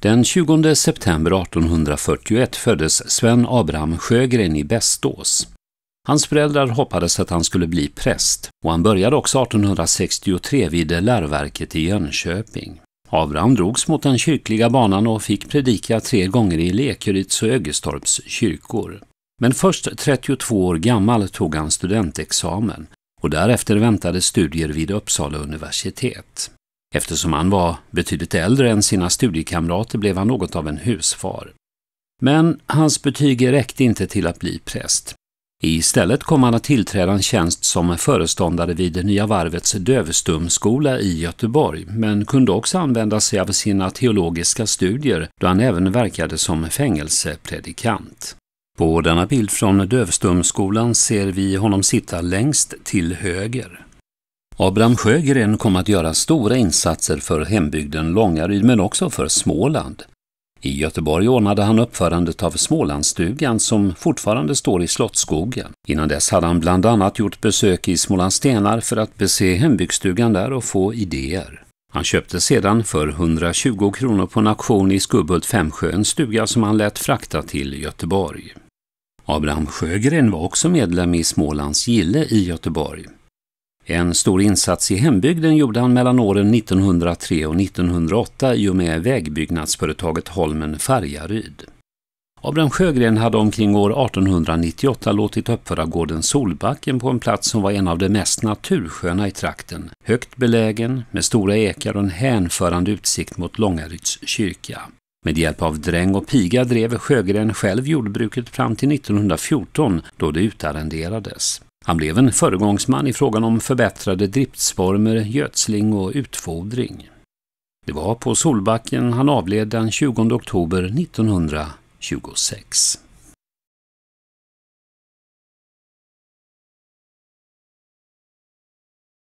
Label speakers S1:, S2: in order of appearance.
S1: Den 20 september 1841 föddes Sven Abraham Sjögren i Bästås. Hans föräldrar hoppades att han skulle bli präst och han började också 1863 vid läroverket i Jönköping. Abraham drogs mot den kyrkliga banan och fick predika tre gånger i Lekeryds och Ögestorps kyrkor. Men först 32 år gammal tog han studentexamen och därefter väntade studier vid Uppsala universitet. Eftersom han var betydligt äldre än sina studiekamrater blev han något av en husfar. Men hans betyg räckte inte till att bli präst. Istället kom han att tillträda en tjänst som föreståndare vid Nya Varvets dövstumskola i Göteborg, men kunde också använda sig av sina teologiska studier då han även verkade som fängelsepredikant. På denna bild från dövstumskolan ser vi honom sitta längst till höger. Abraham Sjögren kom att göra stora insatser för hembygden Långaryd men också för Småland. I Göteborg ordnade han uppförandet av Smålandsstugan som fortfarande står i Slottsskogen. Innan dess hade han bland annat gjort besök i Smålandstenar för att bese hembygdsstugan där och få idéer. Han köpte sedan för 120 kronor på en auktion i Skubbhult Femsjö en stuga som han lät frakta till Göteborg. Abraham Sjögren var också medlem i Smålands gille i Göteborg. En stor insats i hembygden gjorde han mellan åren 1903 och 1908 i och med vägbyggnadsföretaget Holmen Färjaryd. Abraham Sjögren hade omkring år 1898 låtit uppföra gården Solbacken på en plats som var en av de mest natursköna i trakten, högt belägen, med stora ekar och en hänförande utsikt mot Långaryds kyrka. Med hjälp av dräng och piga drev Sjögren själv jordbruket fram till 1914 då det utarrenderades. Han blev en föregångsman i frågan om förbättrade driftsformer, gödsling och utfodring. Det var på Solbacken han avled den 20 oktober 1926.